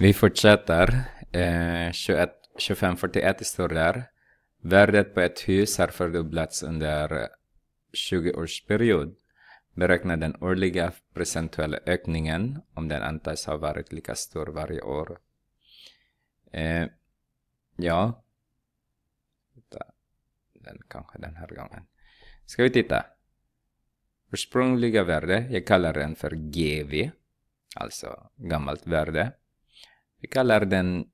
Vi fortsätter. Eh, 21, 2541 där. Värdet på ett hus har fördubblats under 20-årsperiod. Beräkna den årliga procentuella ökningen om den antas ha varit lika stor varje år. Eh, ja. Den, kanske den här gången. Ska vi titta. Ursprungliga värde, jag kallar den för GV. Alltså gammalt värde. Vi kallar den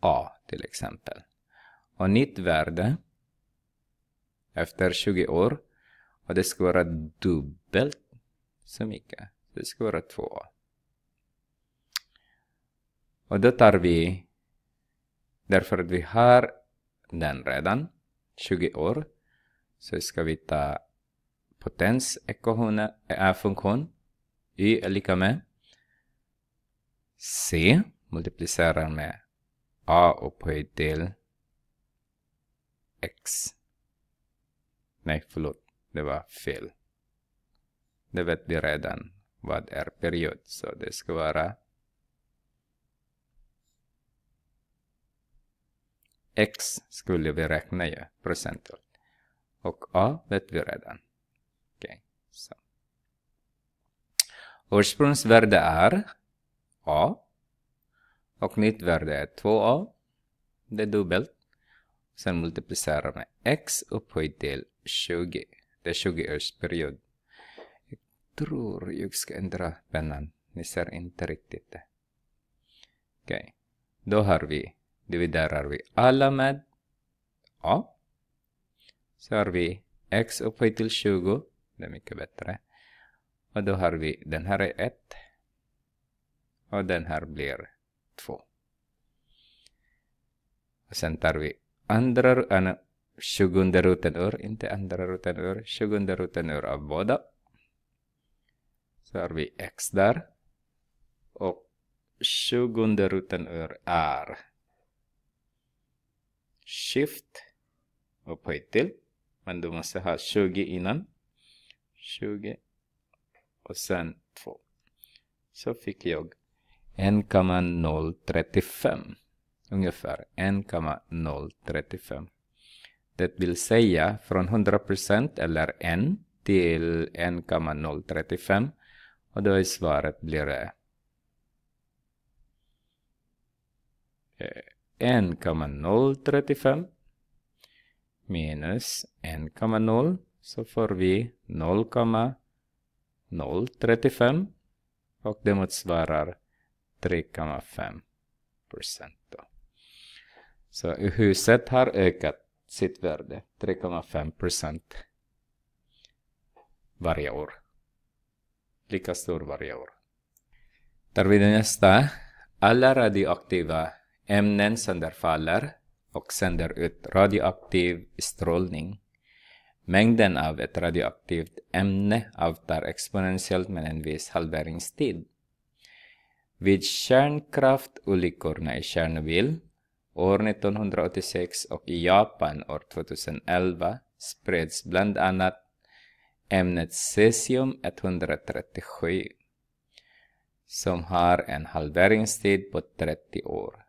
A till exempel. Och nytt värde efter 20 år. Och det ska vara dubbelt så mycket. Det ska vara 2A. Och då tar vi, därför att vi har den redan, 20 år, så ska vi ta potensekvation, äh, eh, funktion, y är lika med c multiplicerar med a upphöjt e till x. Nej, förlåt. Det var fel. Det vet vi redan vad är period. Så det ska vara x skulle vi räkna ju, procentuellt. Och a vet vi redan. Okay, så. Ursprungsvärde är a och nytt värde är 2a. Det är dubbelt. Sen multiplicerar med x upphöjt till 20. Det är 20 års period. Jag tror jag ska ändra pennan. Ni ser inte riktigt det. Okej. Okay. Då har vi, dividerar vi alla med a. Så har vi x upphöjt till 20. Det är mycket bättre. Och då har vi, den här är 1. Och den här blir 2. Sen tar vi andra, rutan, äh, tjugonde rutan ur, inte andra rutan ur, tjugonde rutan ur av båda. Så har vi x där. Och tjugonde rutan ur är shift upphöjt till. Men du måste ha 20 innan. 20 och sen 2. Så fick jag 1,035 ungefär 1,035 det vill säga från 100% eller 1 till 1,035 och då är svaret blir 1,035 eh, minus 1,0 så får vi 0,035 och det motsvarar 3,5 procent. Så huset har ökat sitt värde 3,5 procent varje år. Lika stor varje år. Tar vi det nästa. Alla radioaktiva ämnen sönderfaller och sänder ut radioaktiv strålning. Mängden av ett radioaktivt ämne avtar exponentiellt med en viss halveringstid vid kärnkraftolyckorna i Tjernobyl år 1986 och i Japan år 2011 spreds bland annat ämnet cesium-137 som har en halveringstid på 30 år.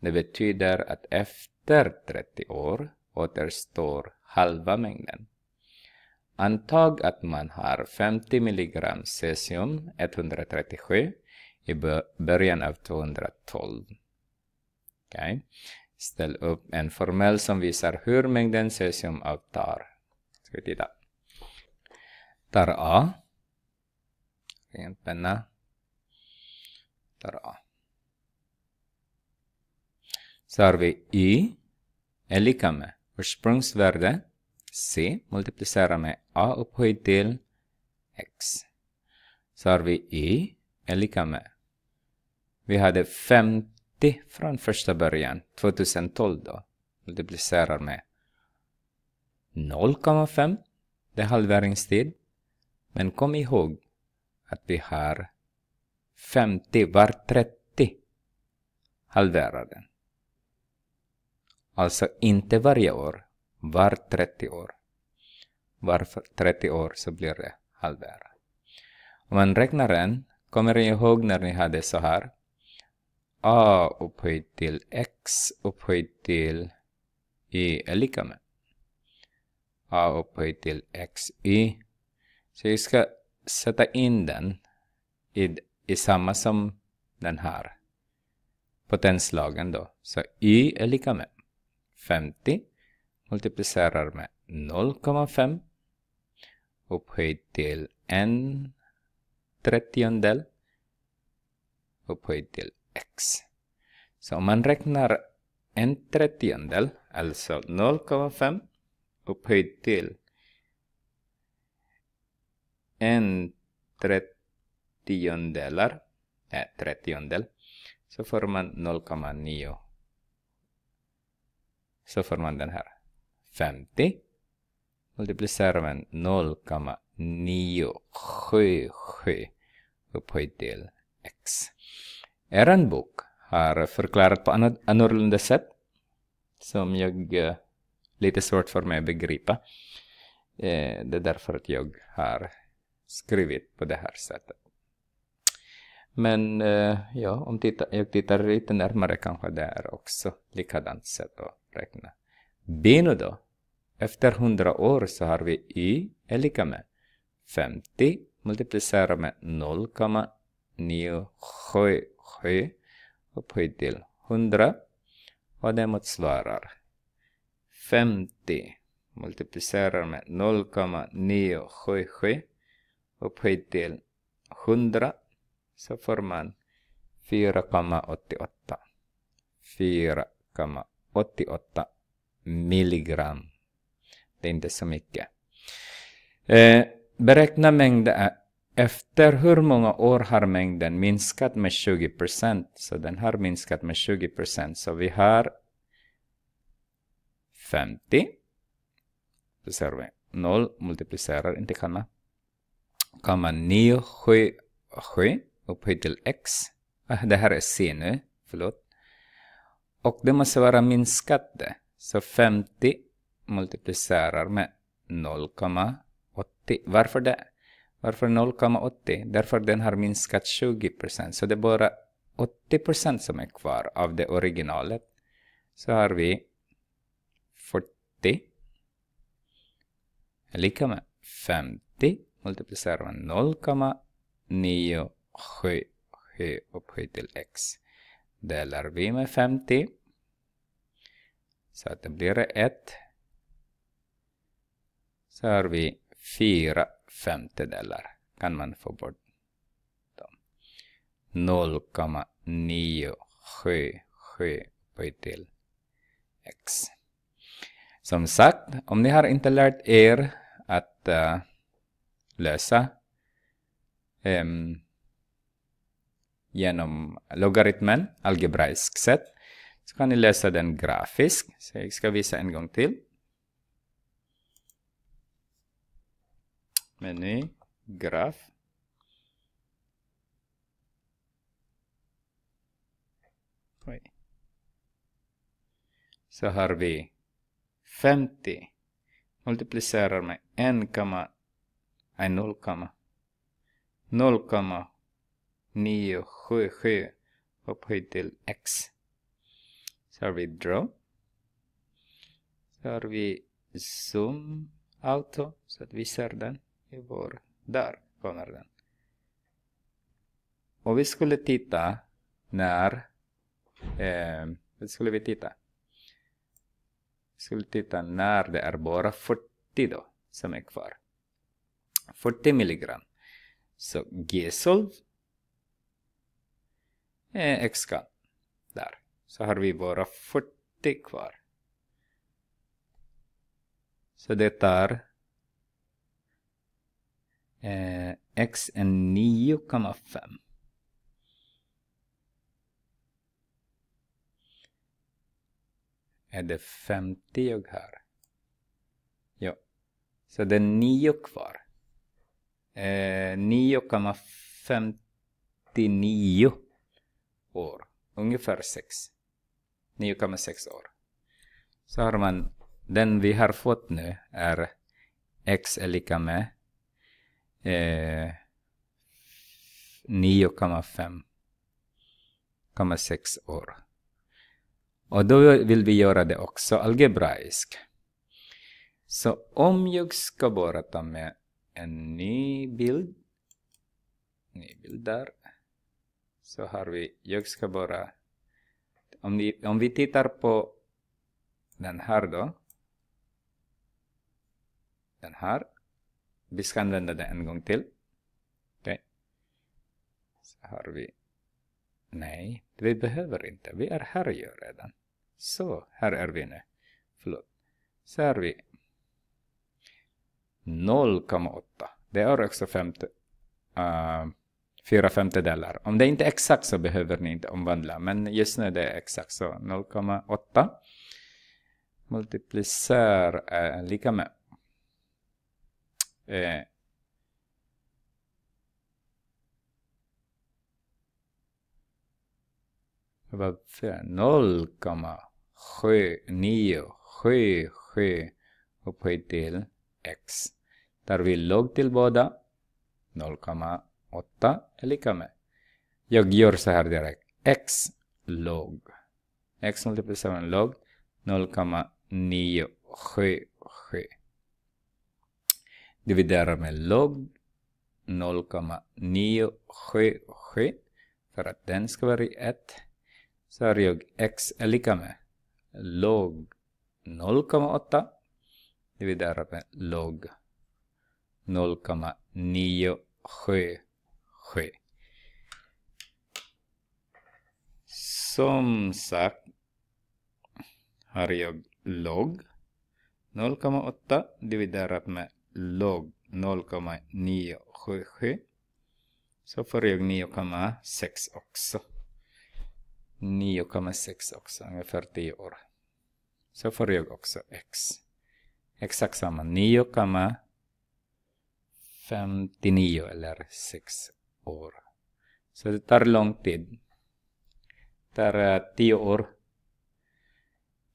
Det betyder att efter 30 år återstår halva mängden. Antag att man har 50 mg cesium-137 i början av 212. Okay. Ställ upp en formell som visar hur mängden cesium avtar. Ska vi titta. Tar A. En penna. Tar A. Så har vi I är lika med ursprungsvärde C multiplicera med A upphöjt till X. Så har vi I är lika med vi hade 50 från första början, 2012 då. Multiplicerar med 0,5. Det är halveringstid. Men kom ihåg att vi har 50 var 30 halverar den. Alltså inte varje år, var 30 år. Var 30 år så blir det halverat. Om man räknar den, kommer ni ihåg när ni hade så här? a upphöjt till x upphöjt till y är lika med a upphöjt till xy. Så vi ska sätta in den i, i samma som den här potenslagen då. Så y är lika med 50 multiplicerar med 0,5 upphöjt till en trettiondel upphöjt till x. Så om man räknar en trettiondel, alltså 0,5 upphöjt till en trettiondelar, äh, trettiondel, så får man 0,9. Så får man den här 50. Multiplicerar man 0,977 upphöjt till x bok har förklarat på annorlunda sätt som jag eh, lite svårt för mig att begripa. Eh, det är därför att jag har skrivit på det här sättet. Men eh, ja, om titta, jag tittar lite närmare kanske det är också likadant sätt att räkna. Bino då? Efter 100 år så har vi y är lika med 50 multiplicerat med 0,97 ske upphöjd till 100 och det motsvarar 50 multiplicerar med 0,977 upphöjt till 100 så får man 4,88 4,88 milligram. Det är inte så mycket. Eh, beräkna mängden efter hur många år har mängden minskat med 20 Så den har minskat med 20 Så vi har 50. Då ser vi 0 multiplicerar inte kan man. 9, 7, 7 upphöjt till x. Ah, det här är c nu, förlåt. Och det måste vara minskat det. Så 50 multiplicerar med 0,80. Varför det? Varför 0,80? Därför den har minskat 20%. Så det är bara 80% som är kvar av det originalet. Så har vi 40 lika med 50 multiplicerar med 0977 upphöjt till x. Delar vi med 50 så att det blir 1. Så har vi 4 femtedelar kan man få bort dem. 0,977 upphöjt till x. Som sagt, om ni har inte lärt er att uh, lösa um, genom logaritmen, algebraisk sätt, så kan ni lösa den grafiskt. Så jag ska visa en gång till. Meny, graf. Oj. Så har vi 50 multiplicerar med 1, 0,977 upphöjt till x. Så har vi draw. Så har vi zoom auto så att vi ser den i vår... Där kommer den. Och vi skulle titta när... Eh, skulle vi titta? Vi skulle titta när det är bara 40 då som är kvar. 40 milligram. Så G-solv eh, XK. Där. Så har vi bara 40 kvar. Så det tar Eh, x är 9,5. Är det 50 jag har? Ja. Så det är 9 kvar. Eh, 9,59 år. Ungefär 6. 9,6 år. Så har man, den vi har fått nu är x är lika med eh, 9,5,6 år. Och då vill vi göra det också algebraiskt. Så om jag ska bara ta med en ny bild, ny bild där, så har vi, jag ska bara, om vi, om vi tittar på den här då, den här, vi ska använda det en gång till. Okej. Okay. Så har vi... Nej, vi behöver inte. Vi är här ju redan. Så, här är vi nu. Förlåt. Så har vi 0,8. Det är också 50, uh, 4 femtedelar. Om det inte är exakt så behöver ni inte omvandla. Men just nu är det exakt så. 0,8 Multiplicerar är lika med Eh, vad säger 0,797 upphöjt till x. Där vi låg till båda 0,8 är lika med. Jag gör så här direkt. x log. x multiplicerat med log 0,977 dividerar med log 0,977 för att den ska vara i 1 så har jag x är lika med log 0,8 dividerat med log 0,977 som sagt har jag log 0,8 dividerat med log 0,977 så får jag 9,6 också. 9,6 också, ungefär 10 år. Så får jag också x. Exakt samma, 9,59 eller 6 år. Så det tar lång tid. Det tar 10 eh, år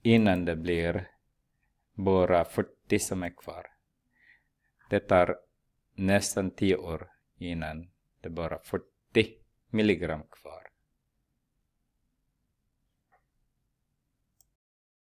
innan det blir bara 40 som är kvar det tar nästan 10 år innan det bara 40 milligram kvar.